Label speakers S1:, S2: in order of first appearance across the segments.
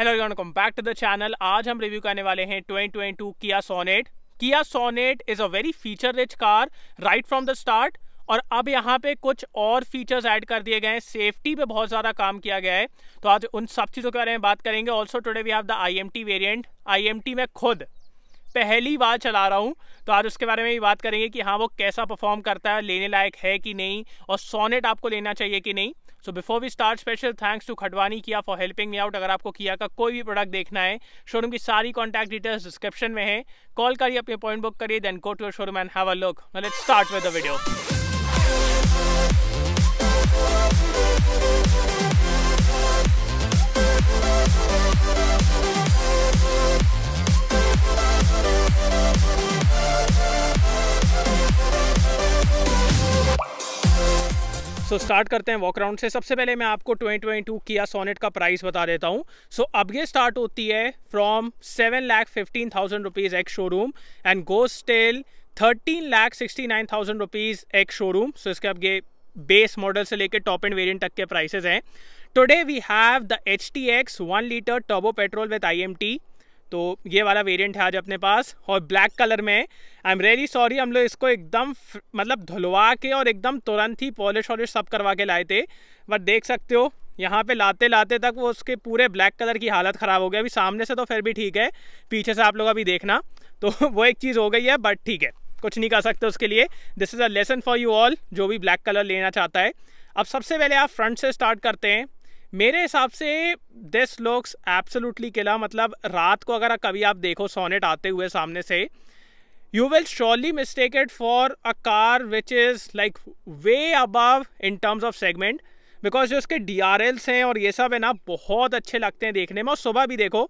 S1: Hello everyone come back to the channel आज हम review करने वाले हैं 2022 Kia Sonet Kia Sonet is a very feature rich car right from the start और अब यहाँ पे कुछ और फीचर्स ऐड कर दिए गए हैं सेफ्टी पे बहुत ज़्यादा काम किया गया है तो आज उन सब चीज़ों के बारे में बात करेंगे also today we have the I M variant आई में खुद पहली बार चला रहा हूँ तो आज उसके बारे में भी बात करेंगे कि हाँ वो कैसा परफॉर्म करता है लेने लायक है कि नहीं और सोनेट आपको लेना चाहिए कि नहीं so before we start special thanks to Khadwani Kia for helping me out अगर आपको किया का कोई भी प्रोडक्ट देखना है शोरूम की सारी कॉन्टैक्ट डिटेल्स डिस्क्रिप्शन में है कॉल करिए अपनी अपॉइंट बुक करिए then go to showroom and have a look let's start with the video We'll be right back. So so, start करते हैं वॉक राउंड से सबसे पहले मैं आपको 2022 किया सोनेट का प्राइस बता देता हूँ सो so, अब ये स्टार्ट होती है from seven lakh fifteen thousand rupees ex showroom and goes till thirteen lakh sixty nine thousand rupees ex showroom so so, इसके अब ये बेस मॉडल से लेकर टॉप एंड वेरियंट तक के प्राइसेज हैं today we have the H T X one litre turbo petrol with I M T तो ये वाला वेरिएंट है आज अपने पास और ब्लैक कलर में आई एम रियली सॉरी हम लोग इसको एकदम मतलब धुलवा के और एकदम तुरंत ही पॉलिश वॉलिश सब करवा के लाए थे बट देख सकते हो यहाँ पे लाते लाते तक वो उसके पूरे ब्लैक कलर की हालत ख़राब हो गई अभी सामने से तो फिर भी ठीक है पीछे से आप लोग अभी देखना तो वो एक चीज़ हो गई है बट ठीक है कुछ नहीं कर सकते उसके लिए this is a lesson for you all जो भी ब्लैक कलर लेना चाहता है अब सबसे पहले आप फ्रंट से स्टार्ट करते हैं मेरे हिसाब से दिस लुक्स एब्सोलूटली किला मतलब रात को अगर कभी आप देखो सोनेट आते हुए सामने से you will surely mistake it for a car which is like way above in terms of segment because जो उसके डी आर एल्स हैं और ये सब है ना बहुत अच्छे लगते हैं देखने में और सुबह भी देखो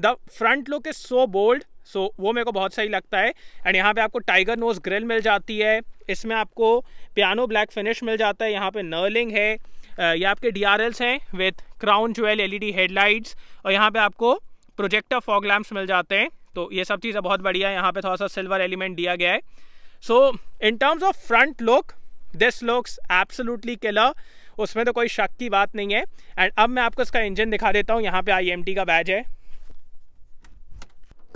S1: the front look is so bold so वो मेरे को बहुत सही लगता है एंड यहाँ पे आपको टाइगर नोज ग्रिल मिल जाती है इसमें आपको पियानो ब्लैक फिनिश मिल जाता है यहाँ पे नर्लिंग है ये आपके डी आर एल्स हैं with crown jewel L D headlights और यहाँ पे आपको प्रोजेक्टर फॉग लैम्प्स मिल जाते हैं तो ये सब चीज़ें बहुत बढ़िया है यहाँ पर थोड़ा सा सिल्वर एलिमेंट दिया गया है so in terms of front look this looks absolutely killer उसमें तो कोई शक की बात नहीं है एंड अब मैं आपको इसका इंजन दिखा देता हूँ यहाँ पे आई एम टी का बैज है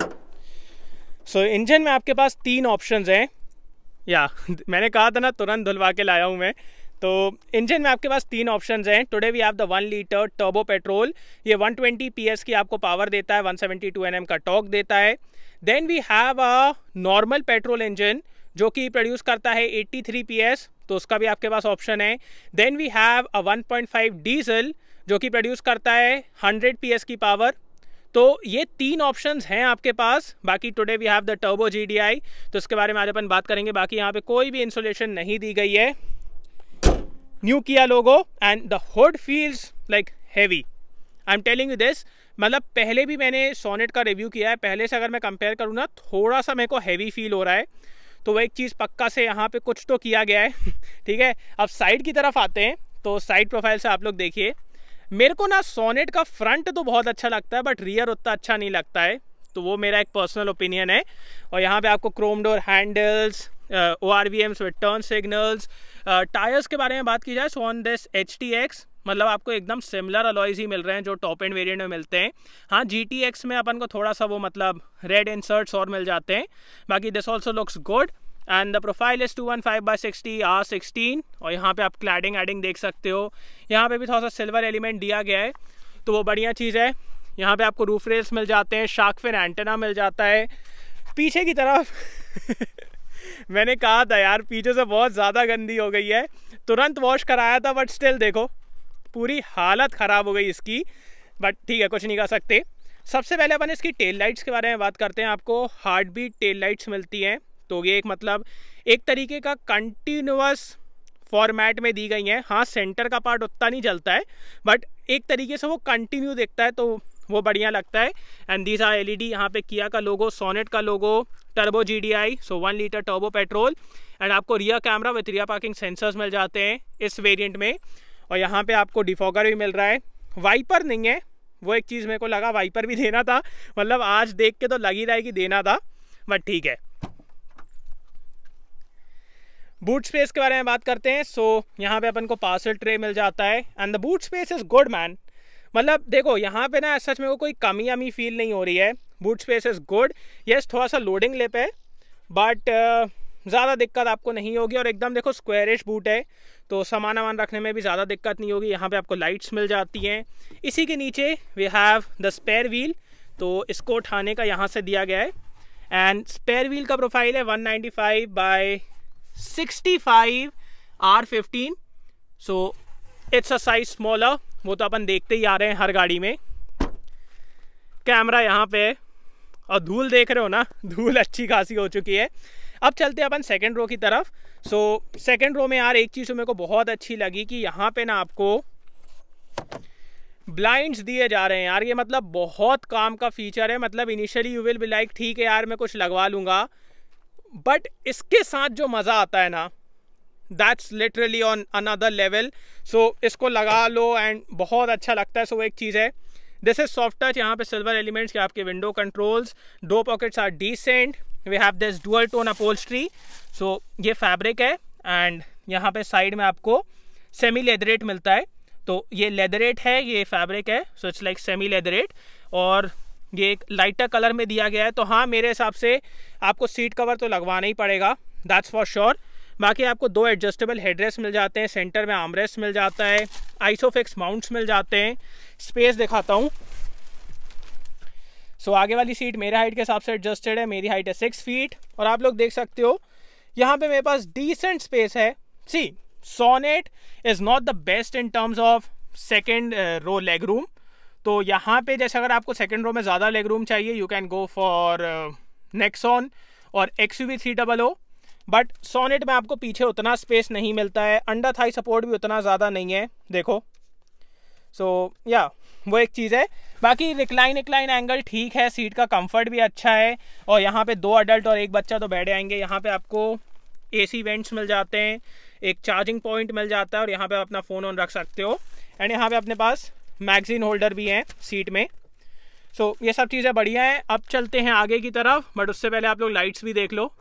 S1: सो so, इंजन में आपके पास तीन ऑप्शंस हैं या मैंने कहा था ना तुरंत धुलवा के लाया हूँ मैं तो इंजन में आपके पास तीन ऑप्शन हैं today we have the one litre turbo petrol ये 120 ट्वेंटी की आपको पावर देता है 172 एनएम का टॉक देता है then we have a normal petrol engine जो कि प्रोड्यूस करता है 83 थ्री तो उसका भी आपके पास ऑप्शन है then we have a 1.5 diesel जो कि प्रोड्यूस करता है 100 पी की पावर तो ये तीन ऑप्शंस हैं आपके पास बाकी today we have the turbo GDI तो इसके बारे में आज अपन बात करेंगे बाकी यहाँ पे कोई भी इंसुलेशन नहीं दी गई है new Kia logo and the hood feels like heavy I am telling you this मतलब पहले भी मैंने सोनेट का रिव्यू किया है पहले से अगर मैं कंपेयर करूँ ना थोड़ा सा मेरे को हैवी फील हो रहा है तो वह एक चीज़ पक्का से यहाँ पे कुछ तो किया गया है ठीक है अब साइड की तरफ आते हैं तो साइड प्रोफाइल से आप लोग देखिए मेरे को ना सोनेट का फ्रंट तो बहुत अच्छा लगता है बट रियर उतना अच्छा नहीं लगता है तो वो मेरा एक पर्सनल ओपिनियन है और यहाँ पे आपको chrome door handles O R V Ms with turn signals tyres के बारे में बात की जाए so on this H T X मतलब आपको एकदम सिमिलर अलॉयज ही मिल रहे हैं जो टॉप एंड वेरिएंट में मिलते हैं हाँ जी टी एक्स में अपन को थोड़ा सा वो मतलब रेड इंसर्ट्स और मिल जाते हैं बाकी this also looks good and the profile is two one five by sixty R sixteen और यहाँ पे आप क्लैडिंग एडिंग देख सकते हो यहाँ पे भी थोड़ा सा सिल्वर एलिमेंट दिया गया है तो वो बढ़िया चीज़ है यहाँ पे आपको रूफ रेल्स मिल जाते हैं शार्क फिन एंटेना मिल जाता है पीछे की तरफ मैंने कहा था यार पीछे से बहुत ज़्यादा गंदी हो गई है तुरंत वॉश कराया था बट स्टिल देखो पूरी हालत ख़राब हो गई इसकी बट ठीक है कुछ नहीं कर सकते सबसे पहले अपन इसकी टेल लाइट्स के बारे में बात करते हैं आपको हार्ट बीट टेल लाइट्स मिलती हैं तो ये एक मतलब एक तरीके का कंटिन्यूस फॉर्मेट में दी गई हैं हाँ सेंटर का पार्ट उतना नहीं चलता है बट एक तरीके से वो कंटिन्यू देखता है तो वो बढ़िया लगता है एंड दीज आर एलईडी यहाँ पे किया का लोगो सोनेट का logo turbo GDI so one litre turbo petrol and आपको rear camera with rear parking sensors मिल जाते हैं इस वेरियंट में और यहाँ पर आपको डिफॉगर भी मिल रहा है वाइपर नहीं है वो एक चीज़ मेरे को लगा वाइपर भी देना था मतलब आज देख के तो लग ही रहा है कि देना था बट ठीक है बूट स्पेस के बारे में बात करते हैं सो so, यहाँ पे अपन को पार्सल ट्रे मिल जाता है and the boot space is good man मतलब देखो यहाँ पे ना सच में वो कोई कमी अमी फील नहीं हो रही है boot space is good yes थोड़ा सा लोडिंग लेप है बट uh, ज़्यादा दिक्कत आपको नहीं होगी और एकदम देखो स्क्वेरिश बूट है तो सामान वामान रखने में भी ज़्यादा दिक्कत नहीं होगी यहाँ पे आपको लाइट्स मिल जाती हैं इसी के नीचे we have the spare wheel तो इसको उठाने का यहाँ से दिया गया है एंड स्पेयर व्हील का प्रोफाइल है 195 ninety five by sixty five R fifteen so it's a size smaller वो तो अपन देखते ही आ रहे हैं हर गाड़ी में कैमरा यहाँ पे है और धूल देख रहे हो ना धूल अच्छी खासी हो चुकी है अब चलते हैं अपन सेकेंड रो की तरफ सो सेकेंड रो में यार एक चीज़ तो मेरे को बहुत अच्छी लगी कि यहाँ पे ना आपको ब्लाइंड्स दिए जा रहे हैं यार ये मतलब बहुत काम का फीचर है मतलब initially you will be like ठीक है यार मैं कुछ लगवा लूँगा बट इसके साथ जो मज़ा आता है ना that's literally on another level so इसको लगा लो एंड बहुत अच्छा लगता है सो so, एक चीज़ है दिस इज सॉफ्ट टच यहाँ पे सिल्वर एलिमेंट्स के आपके विंडो कंट्रोल्स दो pockets are decent we have this dual tone upholstery so ये फैब्रिक है एंड यहाँ पे साइड में आपको सेमी लेदरेट मिलता है तो ये लेदरेट है ये फैब्रिक है so it's like semi leatherette और ये एक लाइटर कलर में दिया गया है तो हाँ मेरे हिसाब से आपको सीट कवर तो लगवाना ही पड़ेगा दैट्स फॉर श्योर बाकी आपको दो एडजस्टेबल हेडरेस मिल जाते हैं सेंटर में आमरेस्ट मिल जाता है आइसोफिक्स माउंट्स मिल जाते हैं स्पेस दिखाता हूँ सो so, आगे वाली सीट मेरे हाइट के हिसाब से एडजस्टेड है मेरी हाइट है सिक्स फीट और आप लोग देख सकते हो यहाँ पे मेरे पास डिसेंट स्पेस है see Sonet is not the best in terms of second row leg room तो यहाँ पे जैसे अगर आपको सेकेंड रो में ज़्यादा लेग रूम चाहिए you can go for Nexon और X U V three double O but Sonet में आपको पीछे उतना स्पेस नहीं मिलता है अंडा थाई सपोर्ट भी उतना ज़्यादा नहीं है देखो सो so, या yeah, वो एक चीज़ है बाकी रिक्लाइन रिक्लाइन एंगल ठीक है सीट का कंफर्ट भी अच्छा है और यहाँ पे दो अडल्ट और एक बच्चा तो बैठे आएंगे यहाँ पे आपको एसी वेंट्स मिल जाते हैं एक चार्जिंग पॉइंट मिल जाता है और यहाँ पे आप अपना फ़ोन ऑन रख सकते हो एंड यहाँ पे अपने पास मैगजीन होल्डर भी हैं सीट में सो so, ये सब चीज़ें बढ़िया हैं अब चलते हैं आगे की तरफ बट उससे पहले आप लोग लाइट्स भी देख लो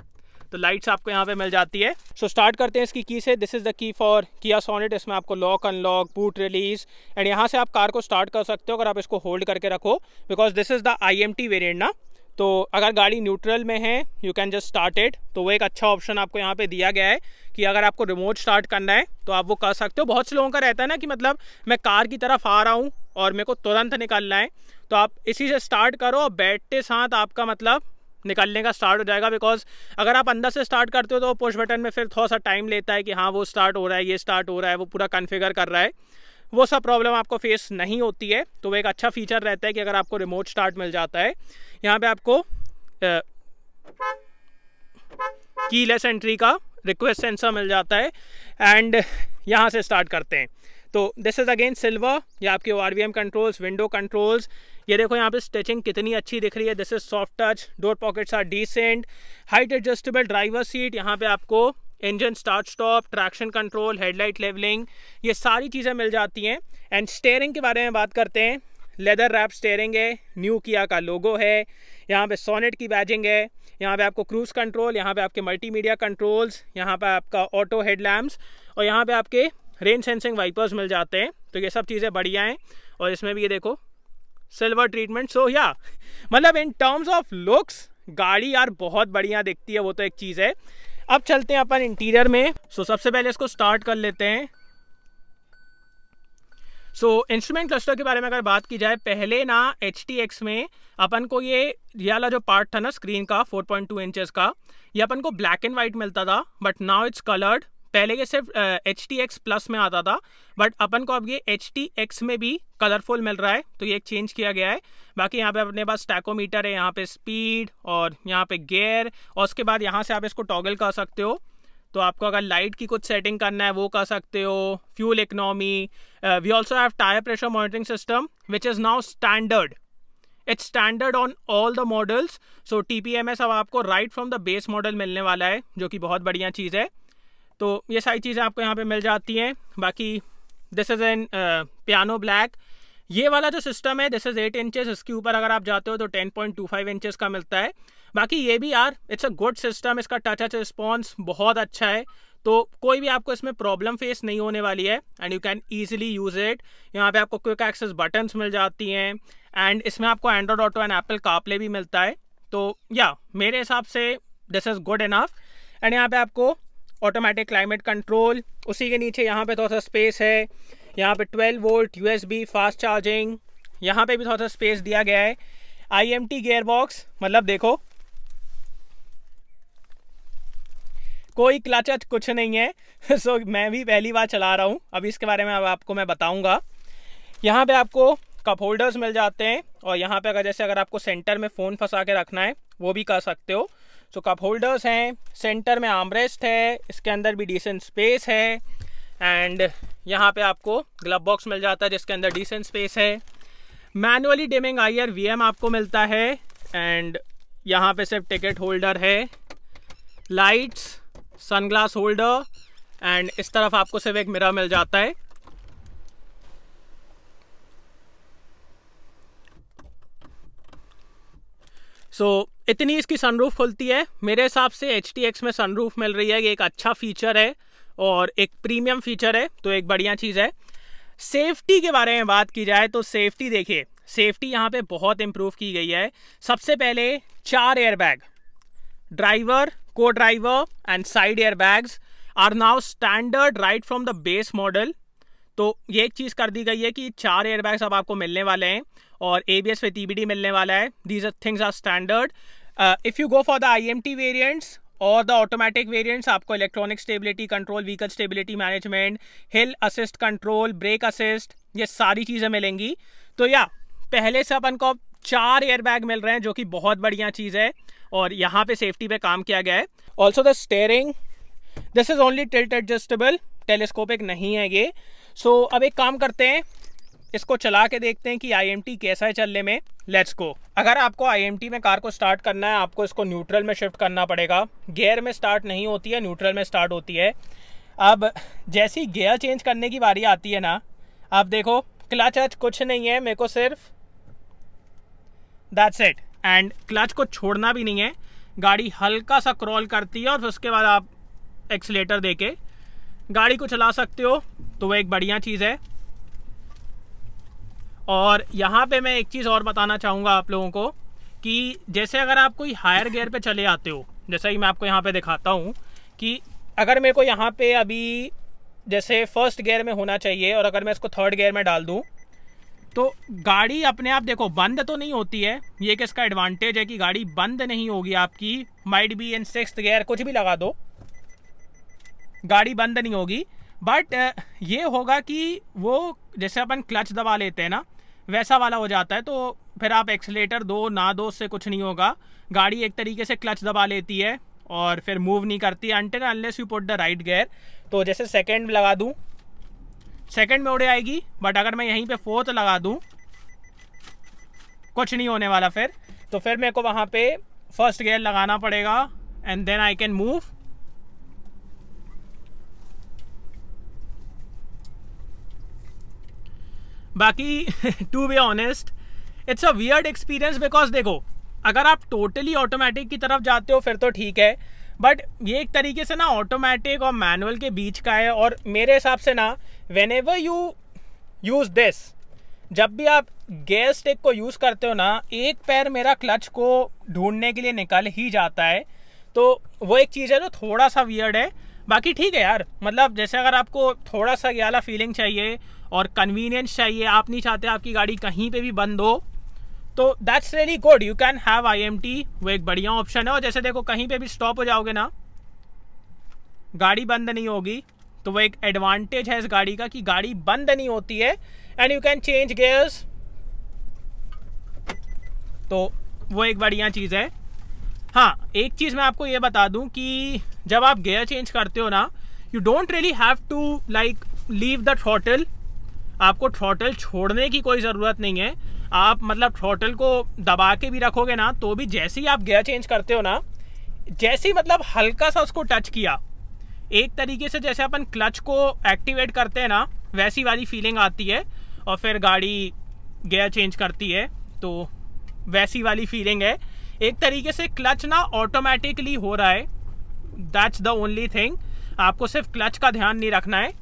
S1: तो लाइट्स आपको यहाँ पे मिल जाती है सो so, स्टार्ट करते हैं इसकी की से this is the key for Kia Sonet इसमें आपको lock unlock boot release and यहाँ से आप कार को स्टार्ट कर सकते हो अगर आप इसको होल्ड करके रखो because this is the I M T variant ना तो अगर गाड़ी न्यूट्रल में है you can just start it तो वो एक अच्छा ऑप्शन आपको यहाँ पे दिया गया है कि अगर आपको रिमोट स्टार्ट करना है तो आप वो कर सकते हो बहुत से लोगों का रहता है ना कि मतलब मैं कार की तरफ आ रहा हूँ और मेरे को तुरंत निकलना है तो आप इसी से स्टार्ट करो और बैठते साथ आपका मतलब निकालने का स्टार्ट हो जाएगा बिकॉज अगर आप अंदर से स्टार्ट करते हो तो पुश बटन में फिर थोड़ा सा टाइम लेता है कि हाँ वो स्टार्ट हो रहा है ये स्टार्ट हो रहा है वो पूरा कन्फिगर कर रहा है वो सब प्रॉब्लम आपको फेस नहीं होती है तो वो एक अच्छा फीचर रहता है कि अगर आपको रिमोट स्टार्ट मिल जाता है यहाँ पे आपको कीलेस एंट्री का रिक्वेस्ट सेंसर मिल जाता है एंड यहाँ से स्टार्ट करते हैं तो दिस इज़ अगेन सिल्वर ये आपके ओ कंट्रोल्स विंडो कंट्रोल्स ये देखो यहाँ पे स्टिचिंग कितनी अच्छी दिख रही है this is soft touch door pockets are decent height adjustable driver seat यहाँ पे आपको engine start stop traction control headlight levelling ये सारी चीज़ें मिल जाती हैं एंड स्टेयरिंग के बारे में बात करते हैं लेदर रैप स्टेयरिंग है न्यू किया का लोगो है यहाँ पे सोनेट की बैजिंग है यहाँ पे आपको क्रूज़ कंट्रोल यहाँ पे आपके मल्टीमीडिया कंट्रोल्स यहाँ पे आपका ऑटो हेडलैम्प्स और यहाँ पे आपके रेन सेंसिंग वाइपर्स मिल जाते हैं तो ये सब चीज़ें बढ़िया हैं और इसमें भी ये देखो सिल्वर ट्रीटमेंट सो या मतलब इन टर्म्स ऑफ लुक्स गाड़ी यार बहुत बढ़िया दिखती है वो तो एक चीज़ है अब चलते हैं अपन इंटीरियर में सो so, सबसे पहले इसको स्टार्ट कर लेते हैं सो इंस्ट्रूमेंट क्लस्टर के बारे में अगर बात की जाए पहले ना एच में अपन को ये वाला जो पार्ट था ना स्क्रीन का 4.2 पॉइंट इंचेस का ये अपन को ब्लैक एंड वाइट मिलता था बट नाउ इट्स कलर्ड पहले के सिर्फ एच टी एक्स प्लस में आता था बट अपन को अब ये एच टी एक्स में भी कलरफुल मिल रहा है तो ये एक चेंज किया गया है बाकी यहाँ पे अपने पास टैकोमीटर है यहाँ पे स्पीड और यहाँ पे गेयर और उसके बाद यहाँ से आप इसको टॉगल कर सकते हो तो आपको अगर लाइट की कुछ सेटिंग करना है वो कर सकते हो fuel economy we also have tyre pressure monitoring system which is now standard it's standard on all the models so T P M S अब आपको right from the base model मिलने वाला है जो कि बहुत बढ़िया चीज़ है तो ये सारी चीज़ें आपको यहाँ पे मिल जाती हैं बाकी this is an piano black ये वाला जो सिस्टम है दिस इज़ एट इंचेस इसके ऊपर अगर आप जाते हो तो ten point two five inches का मिलता है बाकी ये भी यार इट्स अ गुड सिस्टम इसका टच एच रिस्पॉन्स बहुत अच्छा है तो कोई भी आपको इसमें प्रॉब्लम फेस नहीं होने वाली है and you can easily use it यहाँ पे आपको क्विक एक्सेस बटन्स मिल जाती हैं एंड इसमें आपको एंड्रॉयड ऑटो एंड एप्पल कापले भी मिलता है तो या मेरे हिसाब से this is good enough and यहाँ पे आपको ऑटोमेटिक क्लाइमेट कंट्रोल उसी के नीचे यहाँ पे थोड़ा सा स्पेस है यहाँ पे 12 वोल्ट यू फास्ट चार्जिंग यहाँ पे भी थोड़ा सा स्पेस दिया गया है I M T gear box मतलब देखो कोई क्लच कुछ नहीं है सो मैं भी पहली बार चला रहा हूँ अभी इसके बारे में अब आपको मैं बताऊँगा यहाँ पे आपको कप होल्डर्स मिल जाते हैं और यहाँ पे अगर जैसे अगर आपको सेंटर में फ़ोन फंसा के रखना है वो भी कर सकते हो सो कप होल्डर्स हैं सेंटर में आमरेस्ट है इसके अंदर भी डिसेंट स्पेस है एंड यहाँ पे आपको ग्लब बॉक्स मिल जाता है जिसके अंदर डिसेंट स्पेस है manually dimming I R V M आपको मिलता है एंड यहाँ पे सिर्फ टिकट होल्डर है लाइट्स सनग्लास होल्डर एंड इस तरफ आपको सिर्फ एक मिरर मिल जाता है सो so, इतनी इसकी सनरूफ खुलती है मेरे हिसाब से एच में सनरूफ मिल रही है ये एक अच्छा फीचर है और एक प्रीमियम फीचर है तो एक बढ़िया चीज़ है सेफ्टी के बारे में बात की जाए तो सेफ्टी देखिए सेफ्टी यहाँ पे बहुत इम्प्रूव की गई है सबसे पहले चार एयरबैग ड्राइवर को driver and side airbags are now standard right from the base model तो ये एक चीज़ कर दी गई है कि चार एयरबैग्स अब आपको मिलने वाले हैं और ए बी एस मिलने वाला है these things are standard if you go for the I M T variants और द ऑटोमेटिक वेरियंट्स आपको electronic stability control vehicle stability management hill assist control brake assist ये सारी चीज़ें मिलेंगी तो या पहले से अपन को चार एयरबैग मिल रहे हैं जो कि बहुत बढ़िया चीज़ है और यहाँ पर सेफ्टी पर काम किया गया है also the steering this is only tilt adjustable telescopic नहीं है ये सो so, अब एक काम करते हैं इसको चला के देखते हैं कि आई कैसा है चलने में लेट्स गो अगर आपको आई में कार को स्टार्ट करना है आपको इसको न्यूट्रल में शिफ्ट करना पड़ेगा गेयर में स्टार्ट नहीं होती है न्यूट्रल में स्टार्ट होती है अब जैसी गेयर चेंज करने की बारी आती है ना आप देखो क्लच अच कुछ नहीं है मेरे को सिर्फ दैट्स इट एंड क्लच को छोड़ना भी नहीं है गाड़ी हल्का सा क्रॉल करती है और उसके बाद आप एक्सलेटर दे के गाड़ी को चला सकते हो तो वह एक बढ़िया चीज़ है और यहाँ पे मैं एक चीज़ और बताना चाहूँगा आप लोगों को कि जैसे अगर आप कोई हायर गेयर पे चले आते हो जैसा कि मैं आपको यहाँ पे दिखाता हूँ कि अगर मेरे को यहाँ पे अभी जैसे फर्स्ट गेयर में होना चाहिए और अगर मैं इसको थर्ड गेयर में डाल दूँ तो गाड़ी अपने आप देखो बंद तो नहीं होती है ये कि इसका एडवांटेज है कि गाड़ी बंद नहीं होगी आपकी might be in six gear कुछ भी लगा दो गाड़ी बंद नहीं होगी बट ये होगा कि वो जैसे अपन क्लच दबा लेते हैं ना वैसा वाला हो जाता है तो फिर आप एक्सलेटर दो ना दो उससे कुछ नहीं होगा गाड़ी एक तरीके से क्लच दबा लेती है और फिर मूव नहीं करती until unless you put the right gear तो जैसे सेकेंड लगा दूँ सेकेंड में उड़े आएगी बट अगर मैं यहीं पे फोर्थ लगा दूँ कुछ नहीं होने वाला फिर तो फिर मेरे को वहाँ पे फर्स्ट गेयर लगाना पड़ेगा and then I can move बाकी to be honest it's a weird experience because देखो अगर आप टोटली ऑटोमेटिक की तरफ जाते हो फिर तो ठीक है बट ये एक तरीके से ना ऑटोमेटिक और मैनुअल के बीच का है और मेरे हिसाब से ना whenever you use this जब भी आप गैस स्टिक को यूज़ करते हो ना एक पैर मेरा क्लच को ढूंढने के लिए निकल ही जाता है तो वो एक चीज़ है जो थोड़ा सा वियर्ड है बाकी ठीक है यार मतलब जैसे अगर आपको थोड़ा सा ग्याला फीलिंग चाहिए और कन्वीनियंस चाहिए आप नहीं चाहते आपकी गाड़ी कहीं पे भी बंद हो तो that's really good you can have I M T वो एक बढ़िया ऑप्शन है और जैसे देखो कहीं पे भी स्टॉप हो जाओगे ना गाड़ी बंद नहीं होगी तो वो एक एडवांटेज है इस गाड़ी का कि गाड़ी बंद नहीं होती है and you can change gears तो वो एक बढ़िया चीज़ है हाँ एक चीज़ मैं आपको ये बता दूँ कि जब आप गेयर चेंज करते हो ना you don't really have to like leave the throttle आपको थ्रॉटल छोड़ने की कोई ज़रूरत नहीं है आप मतलब थ्रॉटल को दबा के भी रखोगे ना तो भी जैसे ही आप गियर चेंज करते हो ना जैसे ही मतलब हल्का सा उसको टच किया एक तरीके से जैसे अपन क्लच को एक्टिवेट करते हैं ना वैसी वाली फीलिंग आती है और फिर गाड़ी गियर चेंज करती है तो वैसी वाली फीलिंग है एक तरीके से क्लच ना ऑटोमेटिकली हो रहा है दैट्स द ओनली थिंग आपको सिर्फ क्लच का ध्यान नहीं रखना है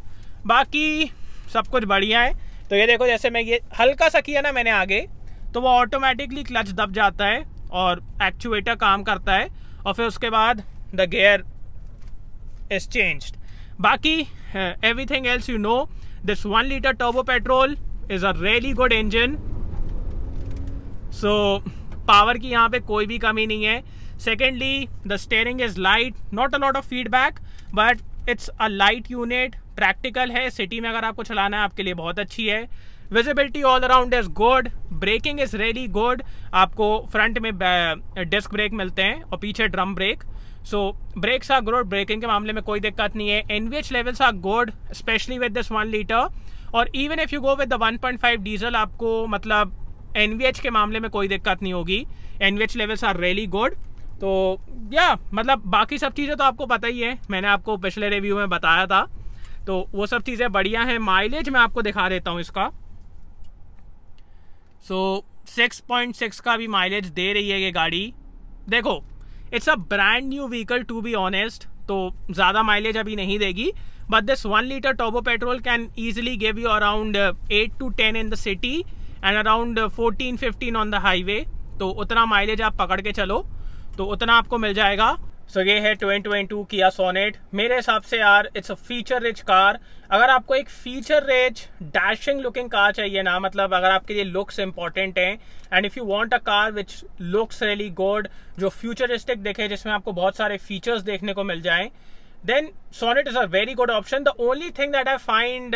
S1: बाकी सब कुछ बढ़िया है तो ये देखो जैसे मैं ये हल्का सा किया ना मैंने आगे तो वो ऑटोमेटिकली क्लच दब जाता है और एक्चुएटर काम करता है और फिर उसके बाद द गेयर इज चेंज बाकी everything else you know this one litre turbo petrol is a really good engine so power की यहाँ पे कोई भी कमी नहीं है secondly the steering is light not a lot of feedback but it's a light unit practical है city में अगर आपको चलाना है आपके लिए बहुत अच्छी है visibility all around is good braking is really good आपको फ्रंट में डिस्क ब्रेक मिलते हैं और पीछे drum brake so brakes are good braking के मामले में कोई दिक्कत नहीं है NVH levels are good specially with this one litre और even if you go with the 1.5 diesel आपको मतलब एनवीएच के मामले में कोई दिक्कत नहीं होगी NVH levels are really good तो या मतलब बाकी सब चीज़ें तो आपको पता ही है मैंने आपको पिछले रिव्यू में बताया था तो वो सब चीज़ें बढ़िया हैं माइलेज मैं आपको दिखा देता हूँ इसका सो सिक्स पॉइंट सिक्स का भी माइलेज दे रही है ये गाड़ी देखो it's a brand new vehicle to be honest तो ज़्यादा माइलेज अभी नहीं देगी but this one litre turbo petrol can easily give you around eight to ten in the city and around fourteen fifteen on the highway तो उतना mileage आप पकड़ के चलो तो उतना आपको मिल जाएगा सो ये है twenty twenty two Kia Sonet मेरे हिसाब से यार it's a feature rich car अगर आपको एक feature rich dashing looking car चाहिए ना मतलब अगर आपके लिए लुक्स इंपॉर्टेंट हैं and if you want a car which looks really good जो फ्यूचरिस्टिक दिखे जिसमें आपको बहुत सारे फीचर्स देखने को मिल जाएं then Sonet is a very good option the only thing that I find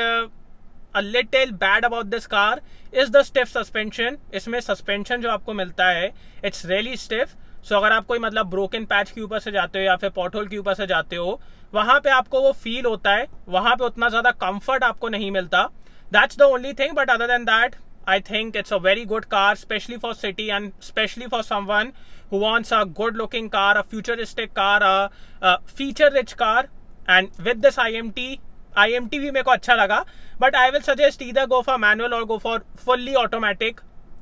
S1: a little bad about this car is the stiff suspension इसमें सस्पेंशन जो आपको मिलता है इट्स रियली स्टिफ सो अगर आप कोई मतलब ब्रोकन पैच के ऊपर से जाते हो या फिर पॉटहोल के ऊपर से जाते हो वहां पे आपको वो फील होता है वहां पे उतना ज्यादा कंफर्ट आपको नहीं मिलता that's the only thing but other than that I think it's a very good car specially for city and specially for one who wants a good looking car a futuristic car a feature rich car and with this I M T I M T भी मेरे को अच्छा लगा but I will suggest इधर go for manual और go for fully automatic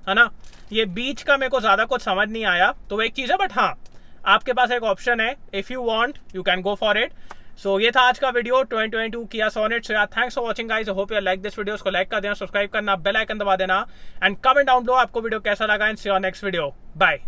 S1: है ना ये बीच का मेरे को ज़्यादा कुछ समझ नहीं आया तो वो एक चीज़ है बट हाँ आपके पास एक ऑप्शन है if you want you can go for it so ये था आज का video 2022 Kia Sonet so thanks for watching I hope you like this video को लाइक कर देना सब्सक्राइब करना बेल आइकन दबा देना एंड कमेंट डाउन लो आपको वीडियो कैसा लगा and see your next video bye